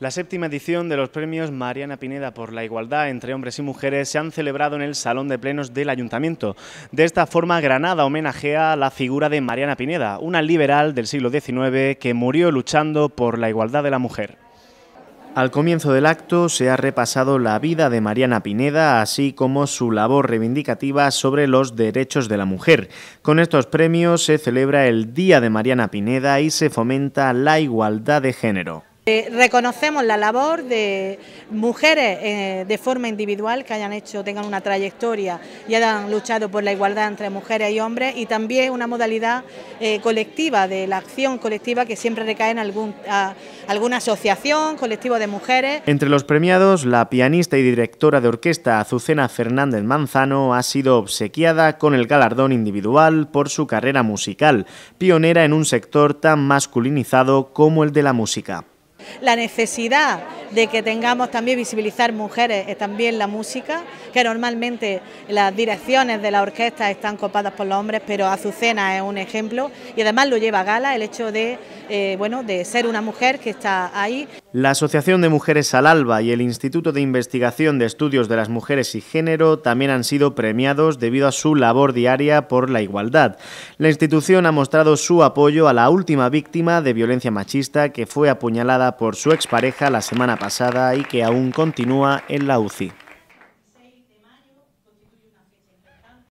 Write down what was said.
La séptima edición de los premios Mariana Pineda por la igualdad entre hombres y mujeres se han celebrado en el Salón de Plenos del Ayuntamiento. De esta forma, Granada homenajea la figura de Mariana Pineda, una liberal del siglo XIX que murió luchando por la igualdad de la mujer. Al comienzo del acto se ha repasado la vida de Mariana Pineda, así como su labor reivindicativa sobre los derechos de la mujer. Con estos premios se celebra el Día de Mariana Pineda y se fomenta la igualdad de género. Eh, reconocemos la labor de mujeres eh, de forma individual que hayan hecho, tengan una trayectoria y hayan luchado por la igualdad entre mujeres y hombres y también una modalidad eh, colectiva, de la acción colectiva que siempre recae en alguna asociación, colectivo de mujeres. Entre los premiados, la pianista y directora de orquesta Azucena Fernández Manzano ha sido obsequiada con el galardón individual por su carrera musical, pionera en un sector tan masculinizado como el de la música la necesidad de que tengamos también visibilizar mujeres también la música, que normalmente las direcciones de la orquesta están copadas por los hombres, pero Azucena es un ejemplo y además lo lleva a gala el hecho de, eh, bueno, de ser una mujer que está ahí. La Asociación de Mujeres al Alba y el Instituto de Investigación de Estudios de las Mujeres y Género también han sido premiados debido a su labor diaria por la igualdad. La institución ha mostrado su apoyo a la última víctima de violencia machista que fue apuñalada por su expareja la semana pasada y que aún continúa en la UCI.